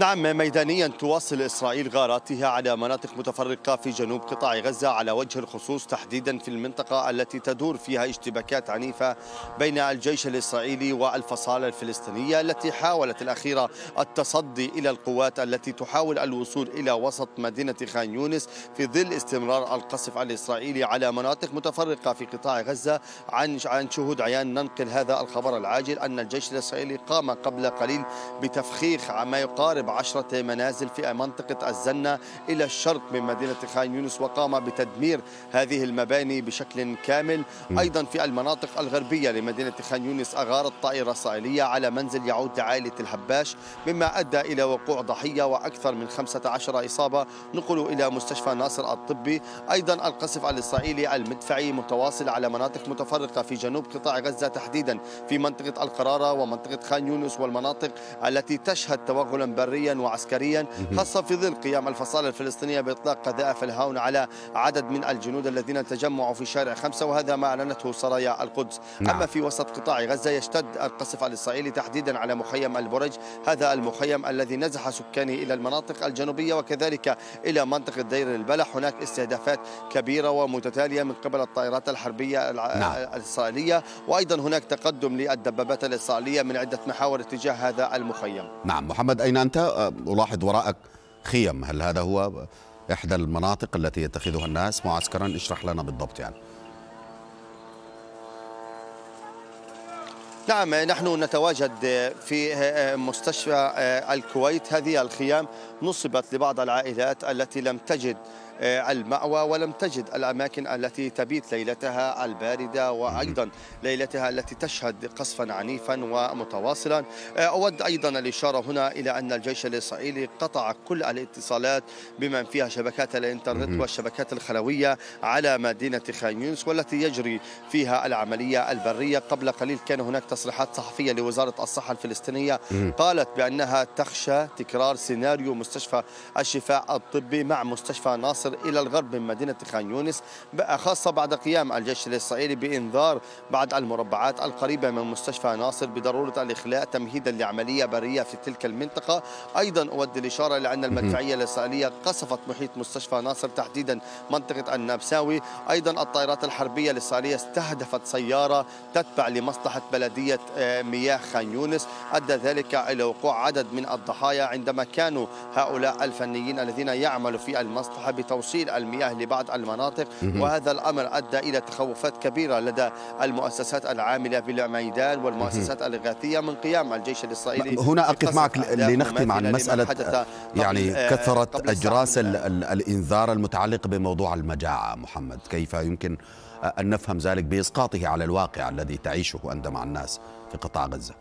نعم ميدانيا تواصل إسرائيل غاراتها على مناطق متفرقة في جنوب قطاع غزة على وجه الخصوص تحديدا في المنطقة التي تدور فيها اشتباكات عنيفة بين الجيش الإسرائيلي والفصائل الفلسطينية التي حاولت الأخيرة التصدي إلى القوات التي تحاول الوصول إلى وسط مدينة خان يونس في ظل استمرار القصف الإسرائيلي على مناطق متفرقة في قطاع غزة عن عن شهود عيان ننقل هذا الخبر العاجل أن الجيش الإسرائيلي قام قبل قليل بتفخيخ ما يقارب أقرب عشرة منازل في منطقة الزنة إلى الشرق من مدينة خان يونس وقام بتدمير هذه المباني بشكل كامل أيضا في المناطق الغربية لمدينة خان يونس أغارت طائرة إسرائيلية على منزل يعود لعائلة الحباش مما أدى إلى وقوع ضحية وأكثر من 15 إصابة نقلوا إلى مستشفى ناصر الطبي أيضا القصف الإسرائيلي المدفعي متواصل على مناطق متفرقة في جنوب قطاع غزة تحديدا في منطقة القرارة ومنطقة خان يونس والمناطق التي تشهد توغلا بريا بشريا وعسكريا خاصة في ظل قيام الفصائل الفلسطينية بإطلاق قذائف الهاون على عدد من الجنود الذين تجمعوا في شارع خمسة وهذا ما أعلنته سرايا القدس نعم. أما في وسط قطاع غزة يشتد القصف الإسرائيلي تحديدا على مخيم البرج هذا المخيم الذي نزح سكانه إلى المناطق الجنوبية وكذلك إلى منطقة دير البلح هناك استهدافات كبيرة ومتتالية من قبل الطائرات الحربية نعم. الإسرائيلية وأيضا هناك تقدم للدبابات الإسرائيلية من عدة محاور اتجاه هذا المخيم نعم محمد أين أنت؟ أه، ألاحظ وراءك خيم هل هذا هو إحدى المناطق التي يتخذها الناس معسكرا اشرح لنا بالضبط يعني نعم نحن نتواجد في مستشفى الكويت هذه الخيام نصبت لبعض العائلات التي لم تجد آه، المأوى ولم تجد الأماكن التي تبيت ليلتها الباردة وأيضا ليلتها التي تشهد قصفا عنيفا ومتواصلا آه، أود أيضا الإشارة هنا إلى أن الجيش الإسرائيلي قطع كل الاتصالات بمن فيها شبكات الإنترنت والشبكات الخلوية على مدينة خان يونس والتي يجري فيها العملية البرية قبل قليل كان هناك تصريحات صحفية لوزارة الصحة الفلسطينية قالت بأنها تخشى تكرار سيناريو مستشفى الشفاء الطبي مع مستشفى ناصر مصر إلى الغرب من مدينة خان يونس خاصة بعد قيام الجيش الإسرائيلي بإنذار بعض المربعات القريبة من مستشفى ناصر بضرورة الإخلاء تمهيدا لعملية برية في تلك المنطقة أيضا أود الإشارة إلى أن المدفعية الإسرائيلية قصفت محيط مستشفى ناصر تحديدا منطقة النابساوي أيضا الطائرات الحربية الإسرائيلية استهدفت سيارة تتبع لمصلحة بلدية آه، مياه خان يونس أدى ذلك إلى وقوع عدد من الضحايا عندما كانوا هؤلاء الفنيين الذين يعملوا في المصلحة بتوزيع توصيل المياه لبعض المناطق وهذا الأمر أدى إلى تخوفات كبيرة لدى المؤسسات العاملة بالميدان والمؤسسات الإغاثية من قيام الجيش الإسرائيلي هنا أقف معك لنختم عن مسألة يعني آه، كثرة أجراس الإنذار المتعلق بموضوع المجاعة محمد كيف يمكن أن نفهم ذلك بإسقاطه على الواقع الذي تعيشه أنت مع الناس في قطاع غزة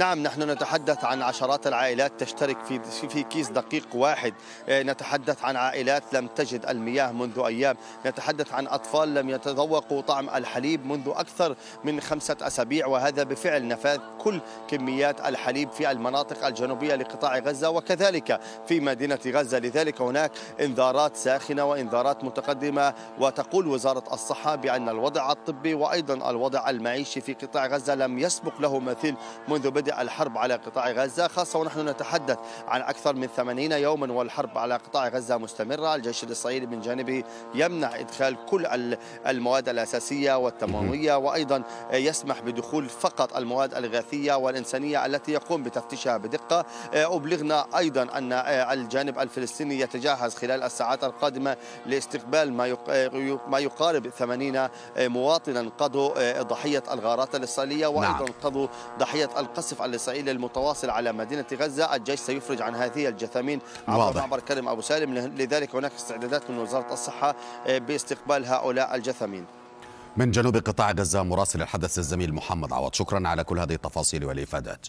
نعم نحن نتحدث عن عشرات العائلات تشترك في في كيس دقيق واحد آه، نتحدث عن عائلات لم تجد المياه منذ أيام نتحدث عن أطفال لم يتذوقوا طعم الحليب منذ أكثر من خمسة أسابيع وهذا بفعل نفاذ كل كميات الحليب في المناطق الجنوبية لقطاع غزة وكذلك في مدينة غزة لذلك هناك انذارات ساخنة وانذارات متقدمة وتقول وزارة الصحة بأن الوضع الطبي وأيضا الوضع المعيشي في قطاع غزة لم يسبق له مثيل منذ بدء الحرب على قطاع غزة خاصة ونحن نتحدث عن أكثر من 80 يوما والحرب على قطاع غزة مستمرة الجيش الإسرائيلي من جانبه يمنع إدخال كل المواد الأساسية والتموينية وأيضا يسمح بدخول فقط المواد الغاثية والإنسانية التي يقوم بتفتيشها بدقة آه، أبلغنا أيضا أن آه، الجانب الفلسطيني يتجهز خلال الساعات القادمة لاستقبال ما آه، يقارب 80 مواطنا قضوا ضحية الغارات الإسرائيلية وأيضا نعم. قضوا ضحية القصف القصف الإسرائيلي المتواصل على مدينة غزة الجيش سيفرج عن هذه الجثامين عبر واضح. معبر كرم أبو سالم لذلك هناك استعدادات من وزارة الصحة آه، باستقبال هؤلاء الجثامين من جنوب قطاع غزة مراسل الحدث الزميل محمد عوض شكرا على كل هذه التفاصيل والإفادات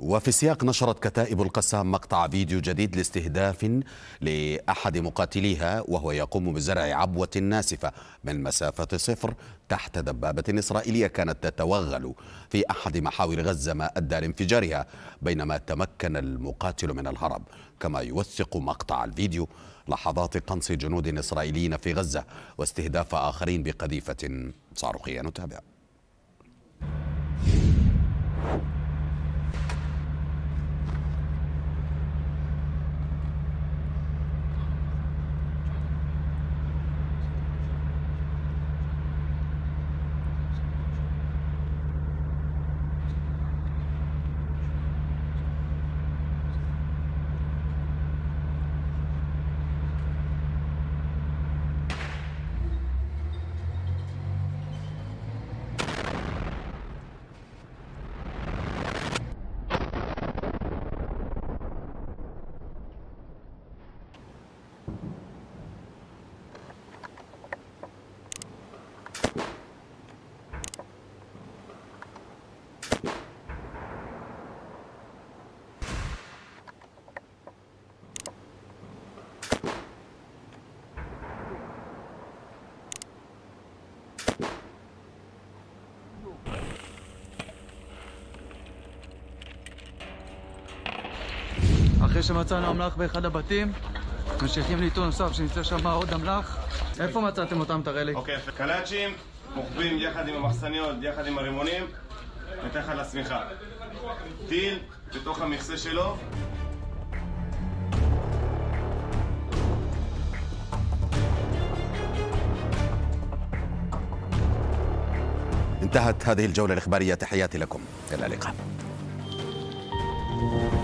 وفي السياق نشرت كتائب القسام مقطع فيديو جديد لاستهداف لأحد مقاتليها وهو يقوم بزرع عبوة ناسفة من مسافة صفر تحت دبابة إسرائيلية كانت تتوغل في أحد محاور غزة ما أدى لانفجارها بينما تمكن المقاتل من الهرب كما يوثق مقطع الفيديو لحظات قنص جنود إسرائيليين في غزة واستهداف آخرين بقذيفة صاروخية نتابع אחרי שמצאנו אמל"ח באחד הבתים, ממשיכים לעיתון נוסף שנמצא שם עוד אמל"ח. איפה מצאתם אותם? תראה לי. אוקיי, קלאצ'ים מוכבים יחד עם המחסניות, יחד עם הרימונים, מתחת לשמיכה. טיל בתוך המכסה שלו. انتهت هذه الجولة الإخبارية تحياتي لكم إلى اللقاء